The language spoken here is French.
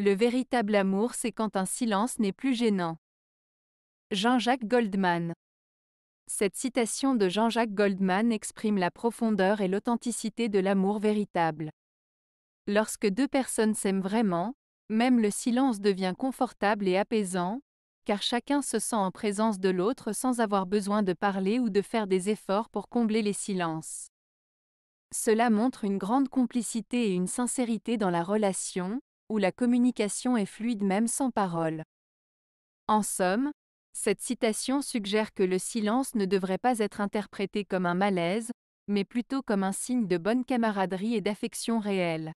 Le véritable amour, c'est quand un silence n'est plus gênant. Jean-Jacques Goldman. Cette citation de Jean-Jacques Goldman exprime la profondeur et l'authenticité de l'amour véritable. Lorsque deux personnes s'aiment vraiment, même le silence devient confortable et apaisant, car chacun se sent en présence de l'autre sans avoir besoin de parler ou de faire des efforts pour combler les silences. Cela montre une grande complicité et une sincérité dans la relation, où la communication est fluide même sans parole. En somme, cette citation suggère que le silence ne devrait pas être interprété comme un malaise, mais plutôt comme un signe de bonne camaraderie et d'affection réelle.